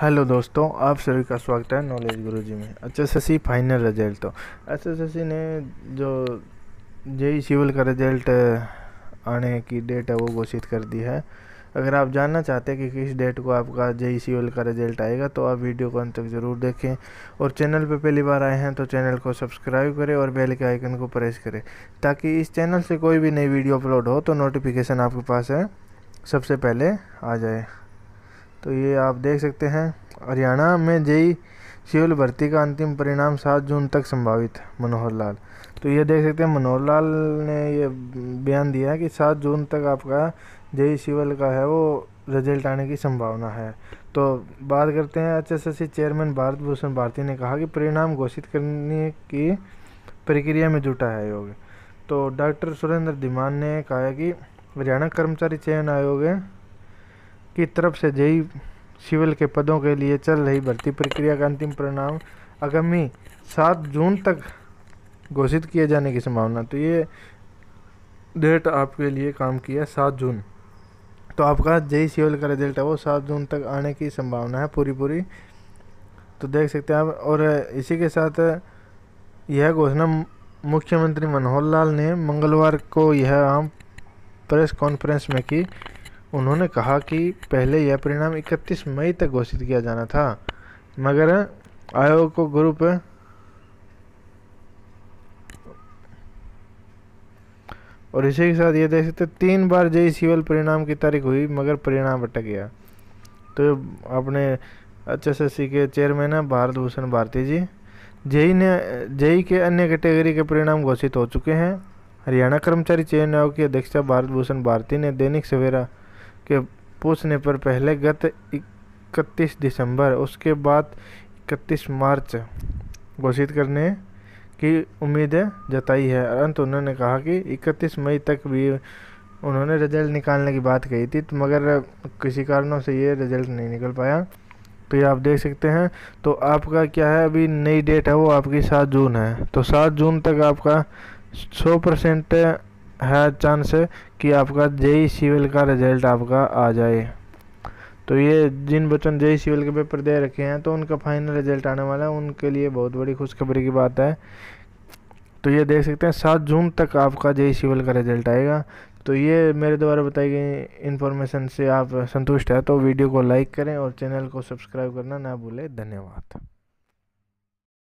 hello दोस्तों आप सभी का स्वागत है नॉलेज गुरुजी में H S S final result तो एच एस एस सी ने जो जेई सिविल का रिजल्ट आने की डेट है वो घोषित कर दी है अगर आप जानना चाहते हैं कि किस डेट को आपका जेई सिविल का रिजल्ट आएगा तो आप वीडियो को अंत तक ज़रूर देखें और चैनल पर पहली बार आए हैं तो चैनल को सब्सक्राइब करें और बेल के आइकन को प्रेस करें ताकि इस चैनल से कोई भी नई वीडियो अपलोड हो तो नोटिफिकेशन आपके पास है सबसे पहले आ जाए तो ये आप देख सकते हैं हरियाणा में जेई सिविल भर्ती का अंतिम परिणाम सात जून तक संभावित मनोहर लाल तो ये देख सकते हैं मनोहर लाल ने ये बयान दिया है कि सात जून तक आपका जेई सिविल का है वो रिजल्ट आने की संभावना है तो बात करते हैं एच चेयरमैन भारत भूषण भारती ने कहा कि परिणाम घोषित करने की प्रक्रिया में जुटा है आयोग तो डॉक्टर सुरेंद्र धीमान ने कहा कि हरियाणा कर्मचारी चयन आयोग की तरफ से जेई सिविल के पदों के लिए चल रही भर्ती प्रक्रिया का अंतिम परिणाम आगामी सात जून तक घोषित किए जाने की संभावना तो ये डेट आपके लिए काम किया सात जून तो आपका जेई सिविल का रिजल्ट है वो सात जून तक आने की संभावना है पूरी पूरी तो देख सकते हैं आप और इसी के साथ यह घोषणा मुख्यमंत्री मनोहर लाल ने मंगलवार को यह आम प्रेस कॉन्फ्रेंस में की उन्होंने कहा कि पहले यह परिणाम 31 मई तक घोषित किया जाना था मगर आयोग को ग्रुप और इसी के साथ ये देख सकते तीन बार जय सिविल परिणाम की तारीख हुई मगर परिणाम अटक गया तो अपने एच एस एस सी के चेयरमैन हैं भारत भूषण भारती जी जेई ने जेई के अन्य कैटेगरी के परिणाम घोषित हो चुके हैं हरियाणा कर्मचारी चयन आयोग की अध्यक्षता भारत भूषण भारती ने दैनिक सवेरा के पूछने पर पहले गत इकतीस दिसंबर उसके बाद इकतीस मार्च घोषित करने की उम्मीद जताई है अंत उन्होंने कहा कि 31 मई तक भी उन्होंने रिजल्ट निकालने की बात कही थी तो मगर किसी कारणों से ये रिजल्ट नहीं निकल पाया तो ये आप देख सकते हैं तो आपका क्या है अभी नई डेट है वो आपकी सात जून है तो सात जून तक आपका सौ परसेंट है चांस कि आपका जेई सिविल का रिजल्ट आपका आ जाए तो ये जिन बच्चों ने जेई सिविल के पेपर दे रखे हैं तो उनका फाइनल रिजल्ट आने वाला है उनके लिए बहुत बड़ी खुशखबरी की बात है तो ये देख सकते हैं सात जून तक आपका जेई सिविल का रिजल्ट आएगा तो ये मेरे द्वारा बताई गई इन्फॉर्मेशन से आप संतुष्ट हैं तो वीडियो को लाइक करें और चैनल को सब्सक्राइब करना ना भूलें धन्यवाद